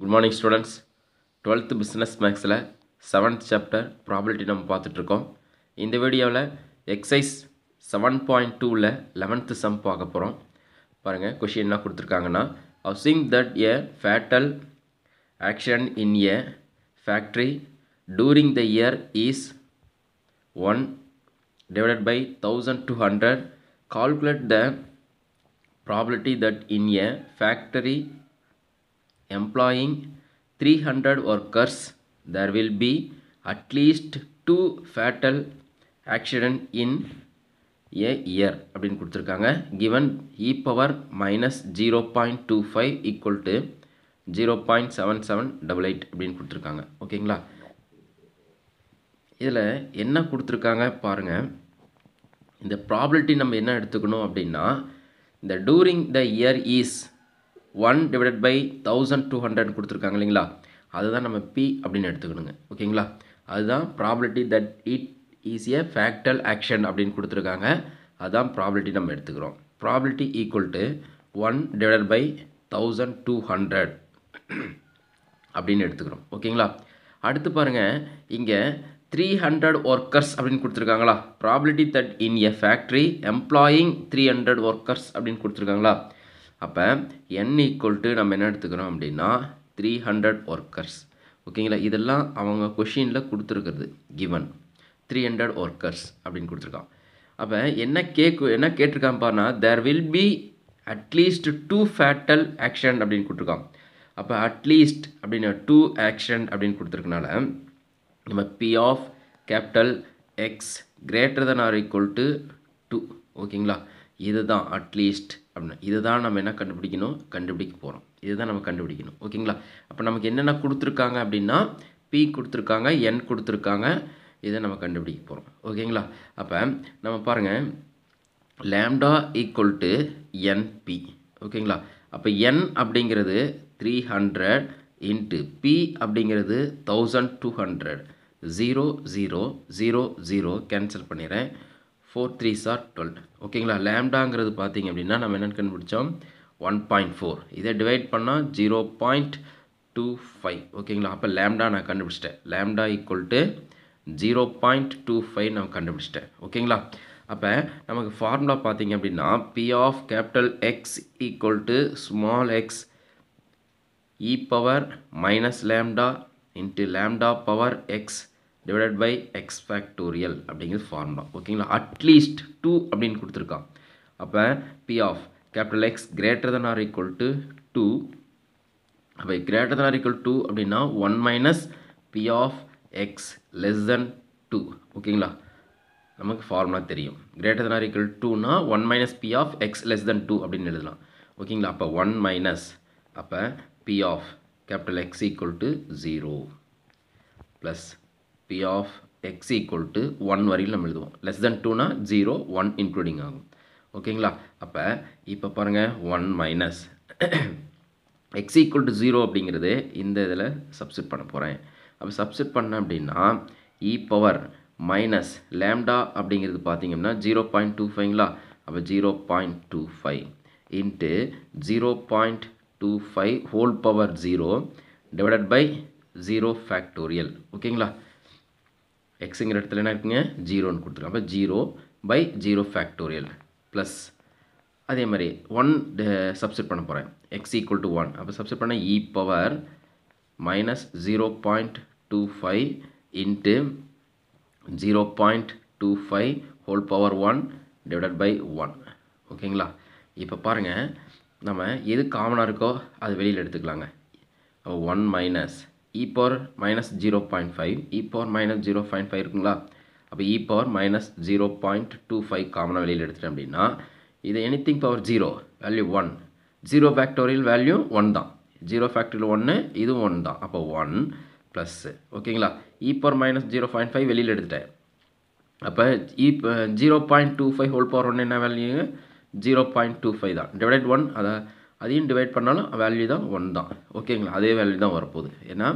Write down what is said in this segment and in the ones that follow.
good morning students twelfth business மேக்ஸில் seventh chapter probability நம்ம பார்த்துட்ருக்கோம் இந்த வீடியோவில் எக்ஸைஸ் செவன் பாயிண்ட் டூவில் லெவன்த்து சம் பார்க்க போகிறோம் பாருங்கள் கொஷின் என்ன கொடுத்துருக்காங்கன்னா housing that a fatal action in a factory during the year is one divided by thousand two hundred calculate the probability that in a factory employing 300 workers there will be at least two fatal accident in a year அப்படின்னு கொடுத்துருக்காங்க given e power minus zero point two five equal to zero point seven seven double eight அப்படின்னு கொடுத்துருக்காங்க ஓகேங்களா இதில் என்ன கொடுத்துருக்காங்க பாருங்க இந்த probability நம்ம என்ன எடுத்துக்கணும் அப்படின்னா இந்த during the year is one divided by thousand two hundred கொடுத்துருக்காங்க இல்லைங்களா அதுதான் நம்ம பி அப்படின்னு எடுத்துக்கணுங்க ஓகேங்களா அதுதான் probability that it is a fatal action அப்படின்னு கொடுத்துருக்காங்க அதுதான் ப்ராபிலிட்டி நம்ம எடுத்துக்கிறோம் probability equal to one divided by thousand two hundred அப்படின்னு எடுத்துக்கிறோம் ஓகேங்களா அடுத்து பாருங்கள் இங்கே த்ரீ ஹண்ட்ரட் ஒர்க்கர்ஸ் அப்படின்னு கொடுத்துருக்காங்களா probability that in a factory employing three hundred workers அப்படின்னு கொடுத்துருக்காங்களா அப்போ என் ஈக்குவல் டு நம்ம என்ன எடுத்துக்கிறோம் அப்படின்னா த்ரீ ஹண்ட்ரட் ஒர்க்கர்ஸ் ஓகேங்களா இதெல்லாம் அவங்க கொஷினில் கொடுத்துருக்கிறது கிவன் த்ரீ ஹண்ட்ரட் ஒர்க்கர்ஸ் அப்படின்னு கொடுத்துருக்கான் அப்போ என்ன கேக்கு என்ன கேட்டிருக்கான் பாருனா there will be at least two fatal action அப்படின்னு கொடுத்துருக்கான் அப்போ அட்லீஸ்ட் அப்படின்னு டூ ஆக்ஷன் அப்படின்னு கொடுத்துருக்கனால நம்ம P of capital X greater than or equal to two ஓகேங்களா இதுதான் அட்லீஸ்ட் அப்படின்னா இதுதான் நம்ம என்ன கண்டுபிடிக்கணும் கண்டுபிடிக்க போகிறோம் தான் நம்ம கண்டுபிடிக்கணும் ஓகேங்களா அப்போ நமக்கு என்னென்ன கொடுத்துருக்காங்க அப்படின்னா பி கொடுத்துருக்காங்க என் கொடுத்துருக்காங்க இதை நம்ம கண்டுபிடிக்க போகிறோம் ஓகேங்களா அப்போ நம்ம பாருங்கள் லேம்டா ஈக்குவல் டு என்பி ஓகேங்களா அப்போ என் அப்படிங்கிறது த்ரீ ஹண்ட்ரட் இன்ட்டு பி அப்படிங்கிறது thousand two hundred zero zero zero zero cancel பண்ணிடுறேன் ஃபோர் த்ரீ சார் டுவெல் ஓகேங்களா லேம்டாங்கிறது பார்த்தீங்க அப்படின்னா நம்ம என்னென்னு கண்டுபிடிச்சோம் ஒன் பாயிண்ட் ஃபோர் இதை டிவைட் பண்ணால் ஜீரோ பாயிண்ட் டூ ஃபைவ் ஓகேங்களா அப்போ லேம்டா நான் கண்டுபிடிச்சிட்டேன் lambda equal to zero point two five நான் கண்டுபிடிச்சிட்டேன் ஓகேங்களா அப்போ நமக்கு ஃபார்முலா பார்த்தீங்க அப்படின்னா P of capital X equal to small x e power minus lambda into lambda power X divided by X factorial அப்படிங்கிறது ஃபார்முலா ஓகேங்களா அட்லீஸ்ட் டூ அப்படின்னு கொடுத்துருக்கான் அப்போ P of capital X greater than or equal to two அப்போ greater than or equal to அப்படின்னா one minus P of X less than two ஓகேங்களா நமக்கு formula தெரியும் greater than or equal to one minus P of X less than two அப்படின்னு எழுதலாம் ஓகேங்களா அப்போ one minus அப்போ P of capital X equal to zero plus P of X equal to one வரையில் நம்ம எழுதுவோம் லெஸ் 2 நா ஜீரோ ஒன் இன்க்ளூடிங் ஆகும் ஓகேங்களா அப்போ இப்போ பாருங்க one minus X equal to zero அப்படிங்கிறது இந்த இதில் substitute பண்ண போகிறேன் அப்போ substitute பண்ணேன் அப்படின்னா இ பவர் மைனஸ் லேம்டா அப்படிங்கிறது பார்த்தீங்கன்னா ஜீரோ பாயிண்ட் டூ ஃபைவ்ங்களா அப்போ zero point two five into zero point two five whole power zero by zero factorial ஓகேங்களா எக்ஸுங்கிற இடத்துல என்ன இருக்குங்க ஜீரோன்னு கொடுத்துருக்கோம் அப்போ zero by zero factorial plus அதே மாதிரி ஒன் சப்ஸ்டிட் பண்ண போகிறேன் எக்ஸ் ஈக்குவல் டு ஒன் அப்போ சப்ஸ்டிட் பண்ண e power minus zero point two five into zero point two five whole power one divided by one ஓகேங்களா இப்போ பாருங்கள் நம்ம எது காமனாக இருக்கோ அது வெளியில் எடுத்துக்கலாங்க one minus e power minus zero e five e power minus zero இருக்குங்களா அப்போ e power minus zero point two five காமனாக வெளியில் எடுத்துட்டேன் அப்படின்னா இது anything power zero value one zero factorial value one தான் ஜீரோ ஃபேக்டரியில் ஒன்று இதுவும் ஒன் தான் அப்பு ஒன் ப்ளஸ்ஸு ஓகேங்களா e power minus zero five வெளியில் எடுத்துட்டேன் அப்போ e zero power two five whole power ஒன்று என்ன வேல்யூங்க ஜீரோ பாயிண்ட் டூ ஃபைவ் தான் டிவைடட் ஒன் அதை அதையும் டிவைட் பண்ணாலும் வேல்யூ தான் ஒன் தான் ஓகேங்களா அதே வேல்யூ தான் வரப்போகுது ஏன்னா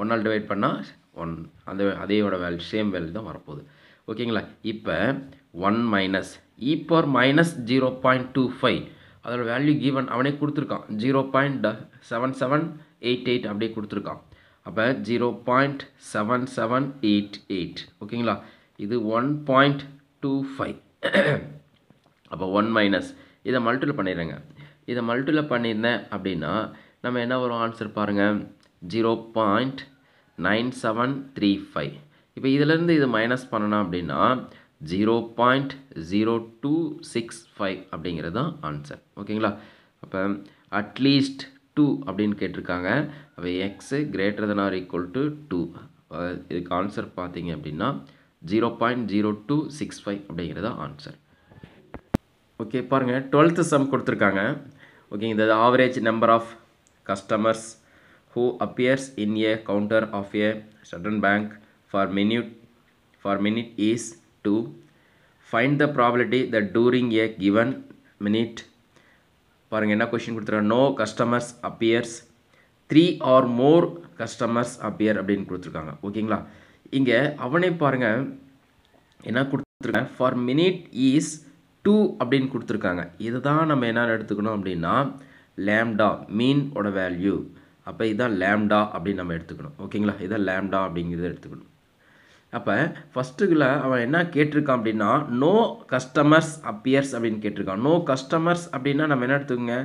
ஒன்னால் டிவைட் பண்ணால் ஒன் அந்த அதேயோட வேல்யூ சேம் வேல்யூ தான் வரப்போகுது ஓகேங்களா இப்போ one minus e power minus zero point two five அதோட வேல்யூ கிவன் அவனே கொடுத்துருக்கான் zero point seven seven eight eight அப்படியே கொடுத்துருக்கான் அப்போ zero point seven seven eight eight ஓகேங்களா இது ஒன் பாயிண்ட் டூ ஃபைவ் அப்போ ஒன் மைனஸ் இதை மல்டிபிள் பண்ணிடுறேங்க இதை மல்டியில் பண்ணியிருந்தேன் அப்படின்னா நம்ம என்ன வரும் ஆன்சர் பாருங்கள் zero point nine seven three five இப்போ இதிலேருந்து இது மைனஸ் பண்ணணும் அப்படின்னா zero point zero two six five அப்படிங்கிறது தான் ஆன்சர் ஓகேங்களா அப்போ அட்லீஸ்ட் டூ அப்படின்னு கேட்டிருக்காங்க அப்போ X greater than or equal to two இதுக்கு ஆன்சர் பார்த்தீங்க அப்படின்னா zero point zero two six five அப்படிங்கிறது ஆன்சர் ஓகே பாருங்கள் டுவெல்த்து சம் கொடுத்துருக்காங்க ஓகேங்க இந்த average number of customers who appears in a counter of a certain bank for minute for minute is to find the probability the during a given minute பாருங்கள் என்ன question கொடுத்துருக்காங்க no customers appears three or more customers appear அப்படின்னு கொடுத்துருக்காங்க ஓகேங்களா இங்கே அவனே பாருங்கள் என்ன கொடுத்துருக்கேன் ஃபார் மினிட் ஈஸ் டூ அப்படின்னு கொடுத்துருக்காங்க இதை தான் நம்ம என்ன எடுத்துக்கணும் அப்படின்னா லேம்டா மீனோட வேல்யூ அப்போ இதுதான் லேம்டா அப்படின்னு நம்ம எடுத்துக்கணும் ஓகேங்களா இதான் லேம்டா அப்படிங்கிறத எடுத்துக்கணும் அப்போ ஃபஸ்ட்டுக்குல அவன் என்ன கேட்டிருக்கான் அப்படின்னா நோ கஸ்டமர்ஸ் அப்பியர்ஸ் அப்படின்னு கேட்டிருக்கான் நோ கஸ்டமர்ஸ் அப்படின்னா நம்ம என்ன எடுத்துக்கோங்க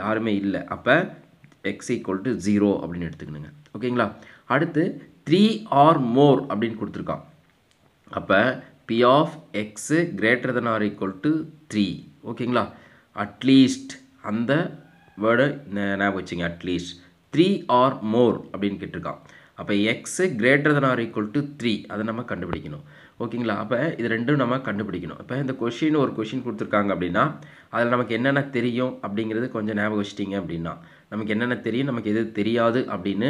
யாருமே இல்லை அப்போ எக்ஸ் ஈக்குவல் டு ஜீரோ அப்படின்னு எடுத்துக்கணுங்க ஓகேங்களா அடுத்து த்ரீ ஆர் மோர் அப்படின்னு கொடுத்துருக்கான் அப்போ P of X than or equal to 3 three ஓகேங்களா அட்லீஸ்ட் அந்த வேர்டை ஞாபகம் at at least three or more அப்படின்னு கேட்டிருக்கான் அப்போ X greater than or equal to three அதை நம்ம கண்டுபிடிக்கணும் ஓகேங்களா அப்போ இது ரெண்டும் நம்ம கண்டுபிடிக்கணும் இப்போ இந்த கொஷின் ஒரு கொஷின் கொடுத்துருக்காங்க அப்படின்னா அதில் நமக்கு என்னென்ன தெரியும் அப்படிங்கிறது கொஞ்சம் ஞாபகம் அப்படின்னா நமக்கு என்னென்ன தெரியும் நமக்கு எது தெரியாது அப்படின்னு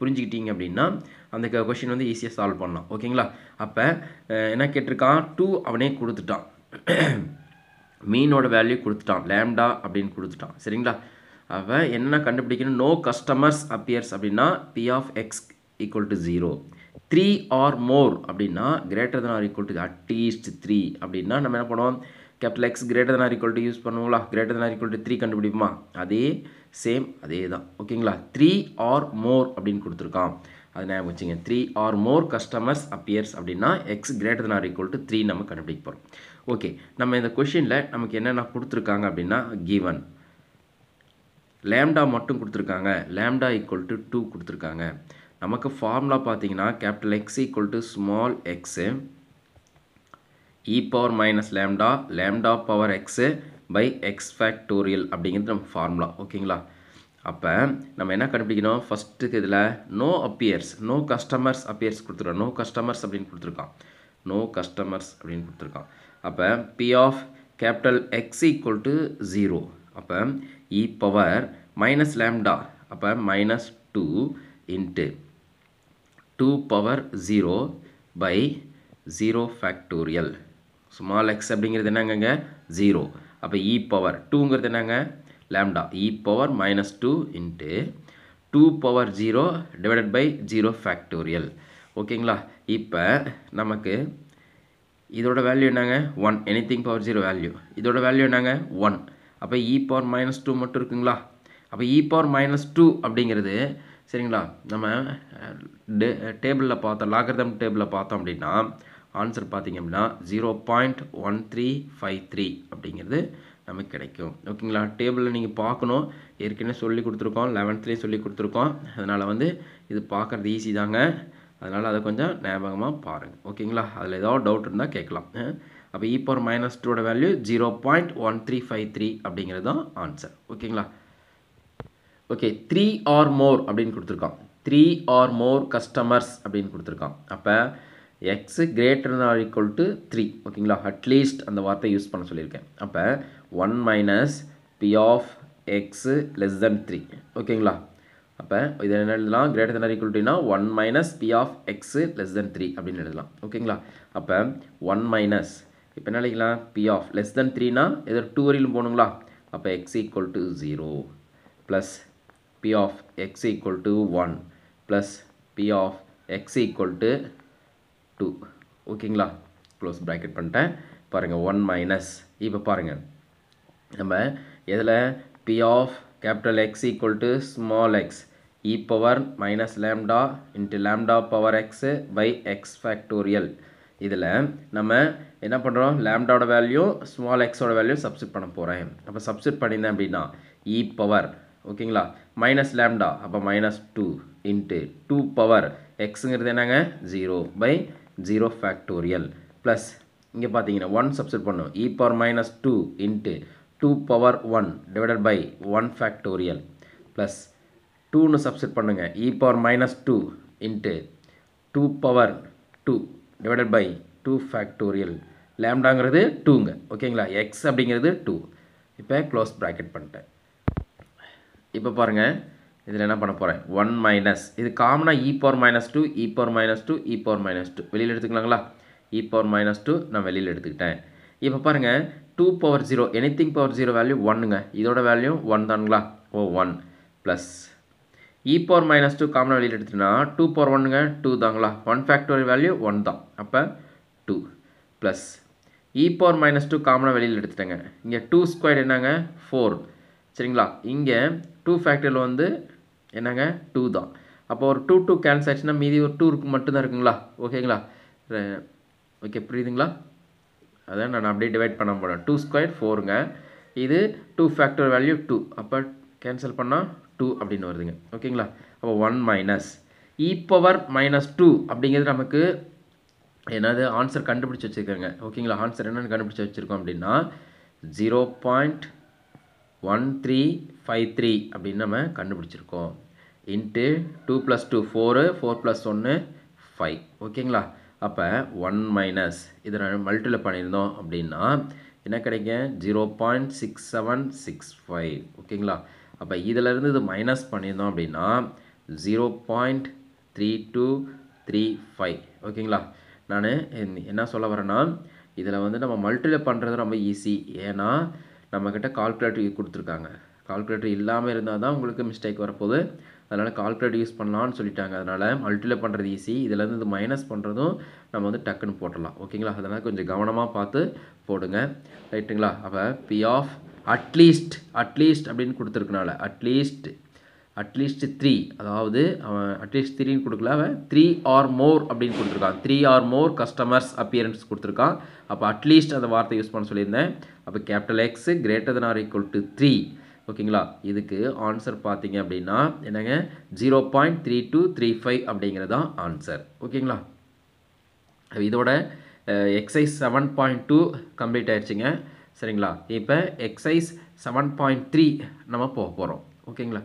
புரிஞ்சுக்கிட்டீங்க அப்படின்னா அந்த கொஷின் வந்து ஈஸியாக சால்வ் பண்ணலாம் ஓகேங்களா அப்போ என்ன கேட்டிருக்கான் டூ அவனே கொடுத்துட்டான் மீனோட வேல்யூ கொடுத்துட்டான் லேம்டா அப்படின்னு கொடுத்துட்டான் சரிங்களா அப்போ என்ன கண்டுபிடிக்கணும் நோ கஸ்டமர்ஸ் அப்பியர்ஸ் அப்படின்னா P of X equal to zero three or more அப்படின்னா greater than or equal to at least three அப்படின்னா நம்ம என்ன பண்ணுவோம் capital X greater than or equal to use பண்ணுவோங்களா greater than or equal to three கண்டுபிடிப்போமா அதே same அதே தான் ஓகேங்களா த்ரீ ஆர் மோர் அப்படின்னு கொடுத்துருக்கான் அது ஞாபகம் வச்சுங்க three or more customers appears அப்படின்னா X greater than or equal to three நம்ம கண்டுபிடிக்க போகிறோம் ஓகே நம்ம இந்த கொஷினில் நமக்கு என்னென்ன கொடுத்துருக்காங்க அப்படின்னா கிவன் லேம்டா மட்டும் கொடுத்துருக்காங்க லேம்டா ஈக்குவல் டு டூ கொடுத்துருக்காங்க நமக்கு ஃபார்முலா பார்த்தீங்கன்னா capital X equal to small X e power minus lambda lambda power x by X factorial அப்படிங்கிறது நம்ம ஃபார்முலா ஓகேங்களா அப்போ நம்ம என்ன கண்டுபிடிக்கணும் ஃபஸ்ட்டுக்கு இதில் no appears no customers appears கொடுத்துருக்கோம் நோ கஸ்டமர்ஸ் அப்படின்னு கொடுத்துருக்கான் நோ கஸ்டமர்ஸ் அப்படின்னு கொடுத்துருக்கான் அப்போ P of capital X equal to zero அப்போ இ பவர் மைனஸ் லேம்டா அப்போ minus two into two power zero by zero factorial small x அப்படிங்கிறது என்னங்க ஜீரோ அப்போ இ e பவர் டூங்கிறது என்னங்க lambda e power minus 2 into 2 power 0 divided by 0 factorial ஓகேங்களா இப்போ நமக்கு இதோட வேல்யூ என்னாங்க one anything power power zero value இதோட value என்னங்க ஒன் அப்போ இ பவர் மைனஸ் டூ மட்டும் இருக்குங்களா அப்போ இ பவர் மைனஸ் டூ அப்படிங்கிறது சரிங்களா நம்ம டே டேபிளில் பார்த்தோம் லாகர்தம் டேபிளில் பார்த்தோம் அப்படின்னா ஆன்சர் பார்த்தீங்க அப்படின்னா zero point one three five three அப்படிங்கிறது நமக்கு கிடைக்கும் ஓகேங்களா டேபிளில் நீங்கள் பார்க்கணும் ஏற்கனவே சொல்லி கொடுத்துருக்கோம் லெவன்த்லேயே சொல்லி கொடுத்துருக்கோம் அதனால் வந்து இது பார்க்குறது ஈஸி தாங்க அதனால் அதை கொஞ்சம் ஞாபகமாக பாருங்கள் ஓகேங்களா அதில் ஏதாவது டவுட் இருந்தால் கேட்கலாம் அப்போ இ பவர் மைனஸ் டூட value zero point one three five three அப்படிங்கிறது தான் ஆன்சர் ஓகேங்களா ஓகே த்ரீ ஆர் மோர் அப்படின்னு கொடுத்துருக்கான் த்ரீ ஆர் மோர் கஸ்டமர்ஸ் அப்படின்னு கொடுத்துருக்கான் அப்போ X or equal to 3 three ஓகேங்களா அட்லீஸ்ட் அந்த வார்த்தை யூஸ் பண்ண சொல்லியிருக்கேன் அப்போ one minus P of X less than three ஓகேங்களா அப்போ இது என்ன எழுதலாம் கிரேட்டர் தென் ஈக்குவல்ட்டினா one minus P of X less than three அப்படின்னு எழுதலாம் ஓகேங்களா அப்போ ஒன் மைனஸ் இப்போ என்ன p of less லெஸ் 3 த்ரீனா எதோ டூ வரையிலும் போகணுங்களா அப்போ X equal to zero plus P of X equal to one plus P of X equal to ஓகேங்களா க்ளோஸ் ப்ராக்கெட் பண்ணிட்டேன் பாருங்கள் ஒன் மைனஸ் இப்போ பாருங்கள் நம்ம இதில் P of capital X equal to small x e power minus lambda into lambda power x by X factorial இதில் நம்ம என்ன பண்ணுறோம் லேம்டாவோட வேல்யூ ஸ்மால் எக்ஸோட வேல்யூ சப்ஸ்டிட் பண்ண போகிறேன் அப்போ சப்ஸ்டிட் பண்ணியிருந்தேன் அப்படின்னா இ e பவர் ஓகேங்களா மைனஸ் லேம்டா அப்போ minus two into two power எக்ஸுங்கிறது என்னங்க zero by zero factorial plus இங்கே பார்த்தீங்கன்னா ஒன் சப்ஸ்ட் பண்ணும் e power minus two into two power one divided by one factorial plus டூன்னு சப்ஸ்ட் பண்ணுங்கள் e power minus two into two power two divided by two factorial லேம்டாங்கிறது டூங்க ஓகேங்களா x அப்படிங்கிறது two இப்போ க்ளோஸ் ப்ராக்கெட் பண்ணிட்டேன் இப்போ பாருங்கள் இதில் என்ன பண்ண போகிறேன் ஒன் மைனஸ் இது காமனாக e power minus two e power minus two e power minus two வெளியில் எடுத்துக்கலாங்களா இ பவர் மைனஸ் டூ நான் வெளியில் எடுத்துக்கிட்டேன் இப்போ பாருங்கள் two power zero anything power zero value ஒன்றுங்க இதோட வேல்யூ ஒன் தானுங்களா ஓ one plus e power minus two காமனாக வெளியில் எடுத்துட்டுனா டூ பவர் ஒன்னுங்க டூ தாங்களா ஒன் ஃபேக்டோரியல் வேல்யூ ஒன் தான் அப்போ two plus e power minus two காமனாக வெளியில் எடுத்துட்டேங்க இங்கே டூ ஸ்கொயர் என்னங்க ஃபோர் சரிங்களா இங்கே டூ ஃபேக்டரியில் வந்து என்னங்க டூ தான் அப்போ ஒரு டூ டூ கேன்சல் ஆச்சுன்னா மீதி ஒரு டூ மட்டும்தான் இருக்குங்களா ஓகேங்களா ஓகே புரியுதுங்களா அதான் நான் அப்படியே டிவைட் பண்ண போகிறேன் டூ ஸ்கொயர் ஃபோருங்க இது டூ ஃபேக்டர் வேல்யூ டூ அப்போ கேன்சல் பண்ணால் டூ அப்படின்னு வருதுங்க ஓகேங்களா அப்போ one minus e power minus two அப்படிங்கிறது நமக்கு என்னது ஆன்சர் கண்டுபிடிச்சி வச்சுருக்காங்க ஓகேங்களா ஆன்சர் என்னென்னு கண்டுபிடிச்சி வச்சுருக்கோம் அப்படின்னா zero point one three five three அப்படின்னு நம்ம கண்டுபிடிச்சிருக்கோம் into two plus two four four plus ஒன்று ஃபைவ் ஓகேங்களா அப்போ ஒன் மைனஸ் இதை மல்டியில் பண்ணியிருந்தோம் அப்படின்னா என்ன கிடைக்கும் zero point six seven six five ஓகேங்களா அப்போ இதிலேருந்து இது மைனஸ் பண்ணியிருந்தோம் அப்படின்னா zero point three two three five ஓகேங்களா நான் என்ன சொல்ல வரேன்னா இதில் வந்து நம்ம மல்டியில் பண்ணுறது ரொம்ப ஈஸி ஏன்னா நம்மக்கிட்ட கால்குலேட்டர் கொடுத்துருக்காங்க கால்குலேட்டர் இல்லாமல் இருந்தால் தான் உங்களுக்கு மிஸ்டேக் வரப்போகுது அதனால் கால்குலேட் யூஸ் பண்ணலான்னு சொல்லிட்டாங்க அதனால் அல்ட்டில் பண்ணுறது ஈஸி இதுலேருந்து இது மைனஸ் பண்ணுறதும் நம்ம வந்து டக்குன்னு போட்டுடலாம் ஓகேங்களா அதனால் கொஞ்சம் கவனமாக பார்த்து போடுங்க ரைட்டுங்களா அப்போ பி ஆஃப் அட்லீஸ்ட் அட்லீஸ்ட் அப்படின்னு கொடுத்துருக்கனால அட்லீஸ்ட் அட்லீஸ்ட் த்ரீ அதாவது அவன் அட்லீஸ்ட் த்ரீன்னு கொடுக்கல அவன் த்ரீ ஆர் மோர் அப்படின்னு கொடுத்துருக்கான் three or more customers appearance கொடுத்துருக்கான் அப்போ அட்லீஸ்ட் அந்த வார்த்தை யூஸ் பண்ண சொல்லியிருந்தேன் அப்போ capital X greater than or equal to three ஓகேங்களா இதுக்கு ஆன்சர் பார்த்தீங்க அப்படின்னா என்னங்க zero point three two three five அப்படிங்கிறதான் ஆன்சர் ஓகேங்களா இதோட exercise seven point two complete ஆயிடுச்சுங்க சரிங்களா இப்போ எக்ஸைஸ் செவன் பாயிண்ட் த்ரீ நம்ம போக போகிறோம் ஓகேங்களா